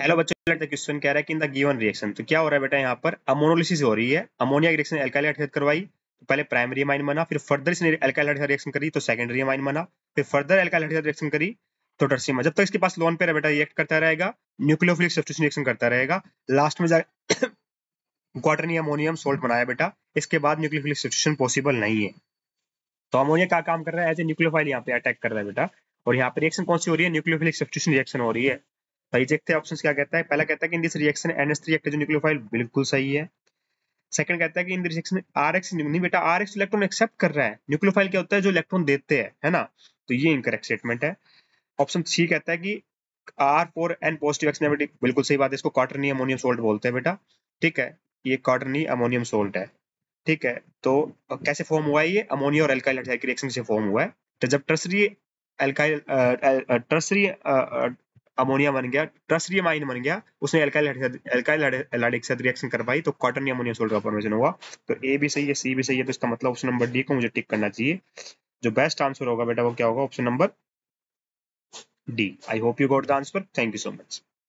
hello बच्चों late question कह रहा है कि इन द गिवन रिएक्शन तो क्या हो रहा है बेटा यहाँ पर अमोनोलिसिस हो रही है अमोनिया रिएक्शन एल्काइल करवाई तो पहले प्राइमरी माइन बना फिर फर्दर इसने एल्काइल रिएक्शन करी तो सेकेंडरी माइन बना फिर फर्दर एल्काइल रिएक्शन करी तो टर्सिमा जब तक तो इसके पास लोन पेयर बेटा रिएक्ट करता रहेगा न्यूक्लियोफिलिक सब्सटीट्यूशन रिएक्शन करता रहेगा लास्ट में जा क्वार्टरनी अमोनियम सोल्ट बनाया बेटा इसके बाद न्यूक्लियोफिलिक सब्सटीट्यूशन पॉसिबल नहीं है तो अमोनिया का काम कर रहा है एज ए न्यूक्लियोफाइल यहाँ पे अटैक कर रहा है बेटा और यहाँ पर रिएक्शन कौन सी हो रही है न्यूक्लियोफिलिक सब्सटीट्यूशन रिएक्शन हो रही है सही देखते हैं ऑप्शन क्या कहता है पहला कहता है कि in this reaction N S three active nucleophile बिल्कुल सही है सेकंड कहता है कि in this reaction R X नहीं बेटा आर एक्स इलेक्ट्रॉन एक्सेप्ट कर रहा है न्यूक्लियोफाइल क्या होता है जो इलेक्ट्रॉन देते हैं है ना तो ये इनकरेक्ट स्टेटमेंट है ऑप्शन सी कहता है कि R four N positive X negative बिल्कुल सही बात है इसको कॉटरनी अमोनियम सोल्ट बोलते हैं बेटा ठीक है ये कॉटरनी अमोनियम सोल्ट है ठीक है तो कैसे फॉर्म हुआ है ये अमोनिया और एल्काइल रिएक्शन से फॉर्म हुआ है तो जब टर्सरी एल्काइल टर्सरी अमोनिया बन गया ट्रस्टरियम आइन बन गया उसने एल्काइल एल्काइल एलाइड रिएक्शन करवाई तो कॉटन या अमोनियम सोल्ट का फॉर्मेशन हुआ तो ए भी सही है सी भी सही है तो इसका मतलब ऑप्शन नंबर डी को मुझे टिक करना चाहिए जो बेस्ट आंसर होगा बेटा वो क्या होगा option number D I hope you got the answer thank you so much